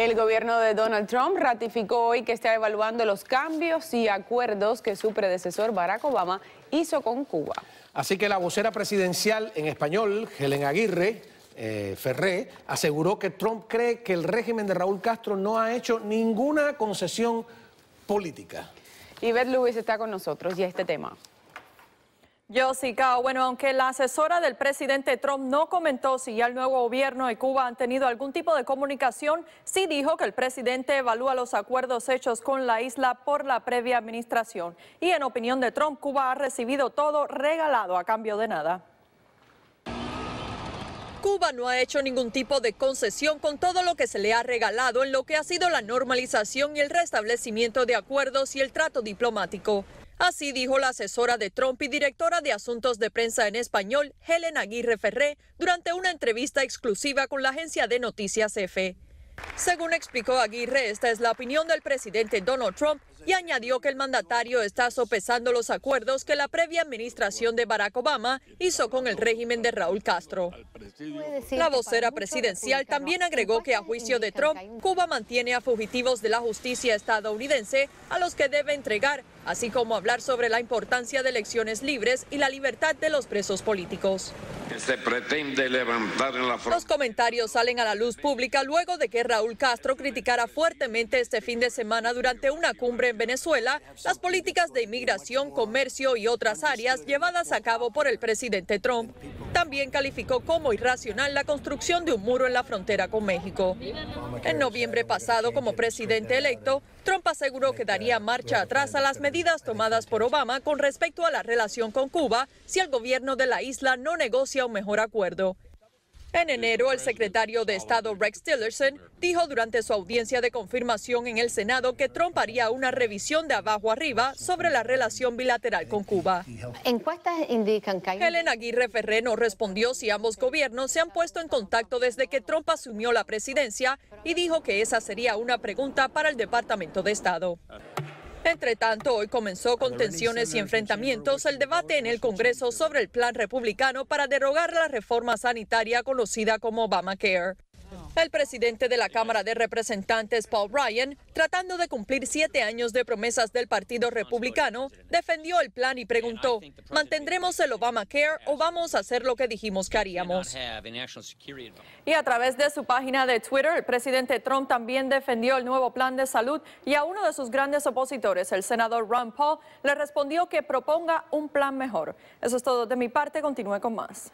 El gobierno de Donald Trump ratificó hoy que está evaluando los cambios y acuerdos que su predecesor Barack Obama hizo con Cuba. Así que la vocera presidencial en español, Helen Aguirre, eh, Ferré, aseguró que Trump cree que el régimen de Raúl Castro no ha hecho ninguna concesión política. Y Beth Lewis está con nosotros y este tema. Yo sí, Bueno, aunque la asesora del presidente Trump no comentó si ya el nuevo gobierno de Cuba han tenido algún tipo de comunicación, sí dijo que el presidente evalúa los acuerdos hechos con la isla por la previa administración. Y en opinión de Trump, Cuba ha recibido todo regalado a cambio de nada. Cuba no ha hecho ningún tipo de concesión con todo lo que se le ha regalado en lo que ha sido la normalización y el restablecimiento de acuerdos y el trato diplomático. Así dijo la asesora de Trump y directora de asuntos de prensa en español, Helen Aguirre Ferré, durante una entrevista exclusiva con la agencia de noticias EFE. Según explicó Aguirre, esta es la opinión del presidente Donald Trump y añadió que el mandatario está sopesando los acuerdos que la previa administración de Barack Obama hizo con el régimen de Raúl Castro. La vocera presidencial también agregó que a juicio de Trump, Cuba mantiene a fugitivos de la justicia estadounidense a los que debe entregar, así como hablar sobre la importancia de elecciones libres y la libertad de los presos políticos. Los comentarios salen a la luz pública luego de que Raúl Castro criticara fuertemente este fin de semana durante una cumbre en Venezuela las políticas de inmigración, comercio y otras áreas llevadas a cabo por el presidente Trump. También calificó como irracional la construcción de un muro en la frontera con México. En noviembre pasado, como presidente electo, Trump aseguró que daría marcha atrás a las medidas tomadas por Obama con respecto a la relación con Cuba si el gobierno de la isla no negocia un mejor acuerdo. En enero, el secretario de Estado Rex Tillerson dijo durante su audiencia de confirmación en el Senado que Trump haría una revisión de abajo arriba sobre la relación bilateral con Cuba. Encuestas indican que... Elena Aguirre Ferré respondió si ambos gobiernos se han puesto en contacto desde que Trump asumió la presidencia y dijo que esa sería una pregunta para el Departamento de Estado. Entre tanto, hoy comenzó con tensiones y enfrentamientos el debate en el Congreso sobre el plan republicano para derogar la reforma sanitaria conocida como Obamacare. El presidente de la Cámara de Representantes, Paul Ryan, tratando de cumplir siete años de promesas del Partido Republicano, defendió el plan y preguntó, ¿mantendremos el Obamacare o vamos a hacer lo que dijimos que haríamos? Y a través de su página de Twitter, el presidente Trump también defendió el nuevo plan de salud y a uno de sus grandes opositores, el senador Ron Paul, le respondió que proponga un plan mejor. Eso es todo de mi parte, continúe con más.